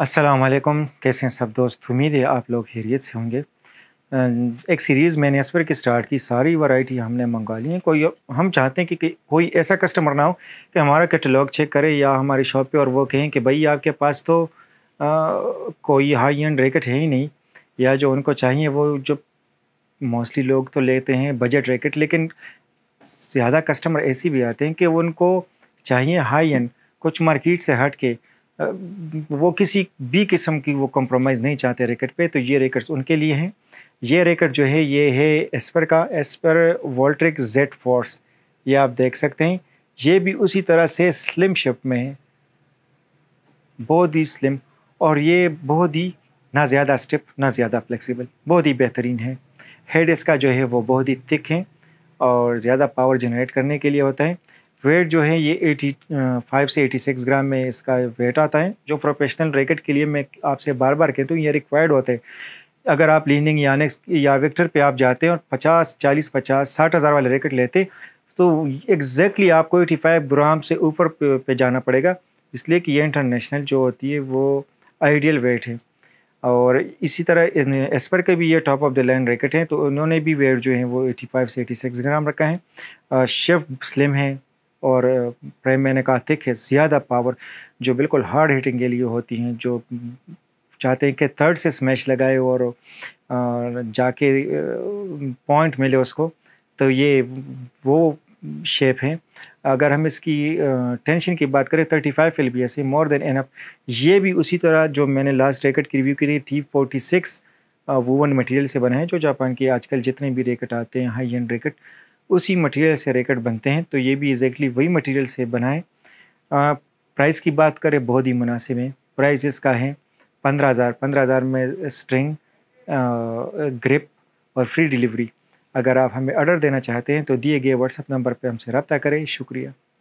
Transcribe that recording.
अस्सलाम वालेकुम कैसे हैं सब दोस्त उम्मीद है आप लोग हैरियत से होंगे एक सीरीज़ मैंने पर की स्टार्ट की सारी वैरायटी हमने मंगा ली है कोई हम चाहते हैं कि, कि कोई ऐसा कस्टमर ना हो कि हमारा कैटलॉग चेक करे या हमारी शॉप पे और वो कहें कि भाई आपके पास तो आ, कोई हाई एंड रैकेट है ही नहीं या जो उनको चाहिए वो जो मोस्टली लोग तो लेते हैं बजट रैकेट लेकिन ज़्यादा कस्टमर ऐसे भी आते हैं कि उनको चाहिए हाई एंड कुछ मार्केट से हट के वो किसी भी किस्म की वो कॉम्प्रोमाइज़ नहीं चाहते रैकेट पे तो ये रैकेट्स उनके लिए हैं ये रैकेट जो है ये है एस्पर का एस्पर वोल्ट्रिक जेड फोर्स ये आप देख सकते हैं ये भी उसी तरह से स्लिम शेप में है बहुत ही स्लिम और ये बहुत ही ना ज़्यादा स्टिप ना ज़्यादा फ्लेक्सिबल बहुत ही बेहतरीन है हेड इसका जो है वो बहुत ही थिक है और ज़्यादा पावर जनरेट करने के लिए होता है वेट जो है ये 85 से 86 ग्राम में इसका वेट आता है जो प्रोफेशनल रैकेट के लिए मैं आपसे बार बार कहता हूँ ये रिक्वायर्ड होते हैं अगर आप लीनिंग या या विक्टर पे आप जाते हैं और 50 40 50 साठ हज़ार वाले रैकेट लेते तो एग्जैक्टली आपको 85 ग्राम से ऊपर पे जाना पड़ेगा इसलिए कि ये इंटरनेशनल जो होती है वो आइडियल वेट है और इसी तरह एस्पर के भी ये top of the line racket हैं तो उन्होंने भी वेट जो है वो 85 से 86 ग्राम रखा है शेफ स्लिम है और प्राइम मैंने कहा थिक है ज़्यादा पावर जो बिल्कुल हार्ड हिटिंग के लिए होती हैं जो चाहते हैं कि थर्ड से स्मैश लगाए और जाके पॉइंट मिले उसको तो ये वो शेप हैं अगर हम इसकी टेंशन की बात करें 35 five L B S more than enough ये भी उसी तरह जो मैंने लास्ट रैकेट की रिव्यू की थी T forty six woven material से बना है जो जापान के आजकल जितने भी रैकेट आते हैं हाई एंड रैकेट उसी मटेरियल से रैकेट बनते हैं तो ये भी एग्जैक्टली वही मटेरियल से बना है प्राइस की बात करें बहुत ही मुनासिब है प्राइस इसका है पंद्रह हज़ार पंद्रह हज़ार में स्ट्रिंग ग्रिप और फ्री डिलीवरी अगर आप हमें ऑर्डर देना चाहते हैं तो दिए गए व्हाट्सएप नंबर पर हमसे रब्ता करें शुक्रिया